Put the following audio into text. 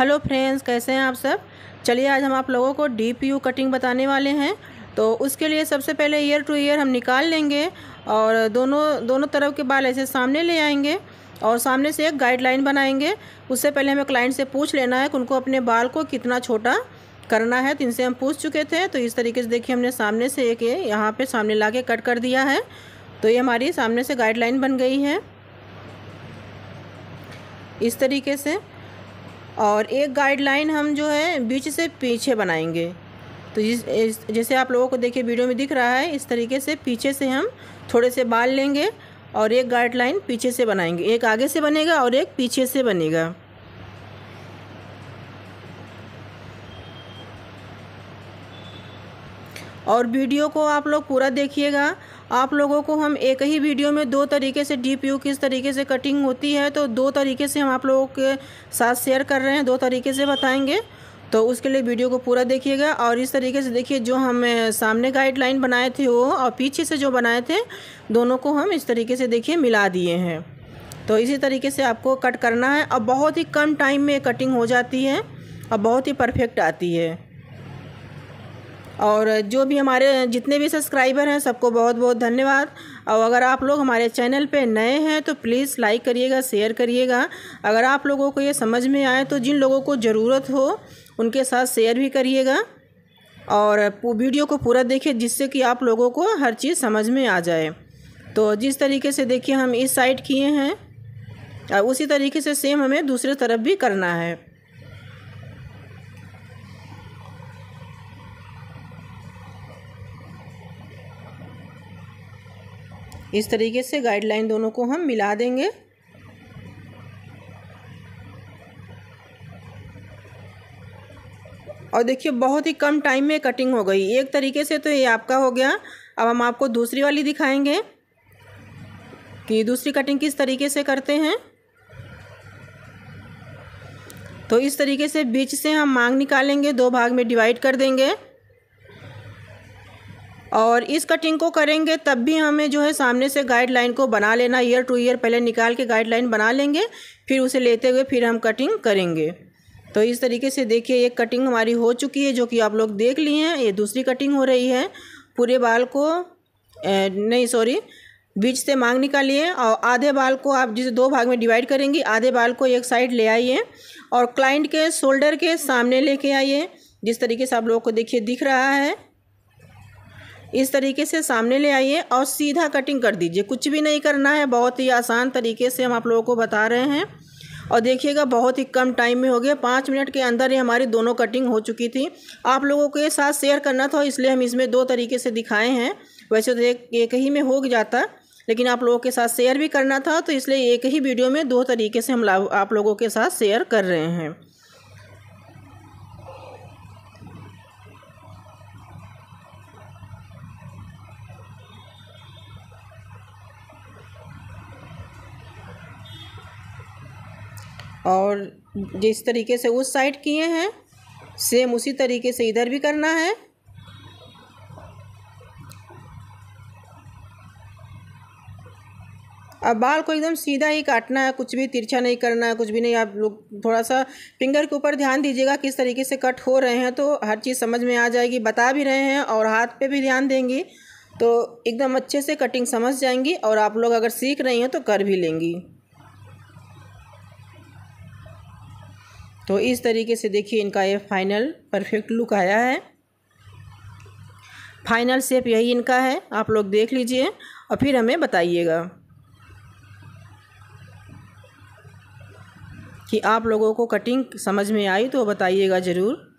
hello friends कैसे हैं आप सब चलिए आज हम आप लोगों को डीप यू कटिंग बताने वाले हैं तो उसके लिए सबसे पहले ईयर टू ईयर हम निकाल लेंगे और दोनों दोनों तरफ के बाल ऐसे सामने ले आएंगे और सामने से एक गाइडलाइन बनाएंगे उससे पहले हमें क्लाइंट से पूछ लेना है कि उनको अपने बाल को कितना छोटा करना है तो इनसे हम पूछ चुके थे तो इस तरीके से देखिए हमने सामने से एक ये यहाँ पर सामने ला के कट कर दिया है तो ये हमारी सामने से गाइडलाइन बन गई है इस तरीके से और एक गाइडलाइन हम जो है बीच से पीछे बनाएंगे तो जिस जैसे आप लोगों को देखिए वीडियो में दिख रहा है इस तरीके से पीछे से हम थोड़े से बाल लेंगे और एक गाइडलाइन पीछे से बनाएंगे एक आगे से बनेगा और एक पीछे से बनेगा और वीडियो को आप लोग पूरा देखिएगा आप लोगों को हम एक ही वीडियो में दो तरीके से डीप यू किस तरीके से कटिंग होती है तो दो तरीके से हम आप लोगों के साथ शेयर कर रहे हैं दो तरीके से बताएंगे तो उसके लिए वीडियो को पूरा देखिएगा और इस तरीके से देखिए जो हम सामने गाइडलाइन बनाए थे वो और पीछे से जो बनाए थे दोनों को हम इस तरीके से देखिए मिला दिए हैं तो इसी तरीके से आपको कट करना है और बहुत ही कम टाइम में कटिंग हो जाती है और बहुत ही परफेक्ट आती है और जो भी हमारे जितने भी सब्सक्राइबर हैं सबको बहुत बहुत धन्यवाद और अगर आप लोग हमारे चैनल पे नए हैं तो प्लीज़ लाइक करिएगा शेयर करिएगा अगर आप लोगों को ये समझ में आए तो जिन लोगों को ज़रूरत हो उनके साथ शेयर भी करिएगा और वीडियो को पूरा देखिए जिससे कि आप लोगों को हर चीज़ समझ में आ जाए तो जिस तरीके से देखिए हम इस साइड किए हैं उसी तरीके से सेम हमें दूसरे तरफ भी करना है इस तरीके से गाइडलाइन दोनों को हम मिला देंगे और देखिए बहुत ही कम टाइम में कटिंग हो गई एक तरीके से तो ये आपका हो गया अब हम आपको दूसरी वाली दिखाएंगे कि दूसरी कटिंग किस तरीके से करते हैं तो इस तरीके से बीच से हम मांग निकालेंगे दो भाग में डिवाइड कर देंगे और इस कटिंग को करेंगे तब भी हमें जो है सामने से गाइडलाइन को बना लेना ईयर टू ईयर पहले निकाल के गाइडलाइन बना लेंगे फिर उसे लेते हुए फिर हम कटिंग करेंगे तो इस तरीके से देखिए एक कटिंग हमारी हो चुकी है जो कि आप लोग देख लिए हैं ये दूसरी कटिंग हो रही है पूरे बाल को ए, नहीं सॉरी बीच से मांग निकालिए और आधे बाल को आप जिसे दो भाग में डिवाइड करेंगी आधे बाल को एक साइड ले आइए और क्लाइंट के शोल्डर के सामने लेके आइए जिस तरीके से आप लोगों को देखिए दिख रहा है इस तरीके से सामने ले आइए और सीधा कटिंग कर दीजिए कुछ भी नहीं करना है बहुत ही आसान तरीके से हम आप लोगों को बता रहे हैं और देखिएगा बहुत ही कम टाइम में हो गया पाँच मिनट के अंदर ही हमारी दोनों कटिंग हो चुकी थी आप लोगों के साथ शेयर करना था इसलिए हम इसमें दो तरीके से दिखाए हैं वैसे तो एक ही में हो जाता लेकिन आप लोगों के साथ शेयर भी करना था तो इसलिए एक ही वीडियो में दो तरीके से हम आप लोगों के साथ शेयर कर रहे हैं और जिस तरीके से उस साइड किए हैं सेम उसी तरीके से इधर भी करना है अब बाल को एकदम सीधा ही काटना है कुछ भी तिरछा नहीं करना है कुछ भी नहीं आप लोग थोड़ा सा फिंगर के ऊपर ध्यान दीजिएगा किस तरीके से कट हो रहे हैं तो हर चीज़ समझ में आ जाएगी बता भी रहे हैं और हाथ पे भी ध्यान देंगी तो एकदम अच्छे से कटिंग समझ जाएंगी और आप लोग अगर सीख रही हैं तो कर भी लेंगी तो इस तरीके से देखिए इनका ये फाइनल परफेक्ट लुक आया है फाइनल शेप यही इनका है आप लोग देख लीजिए और फिर हमें बताइएगा कि आप लोगों को कटिंग समझ में आई तो बताइएगा ज़रूर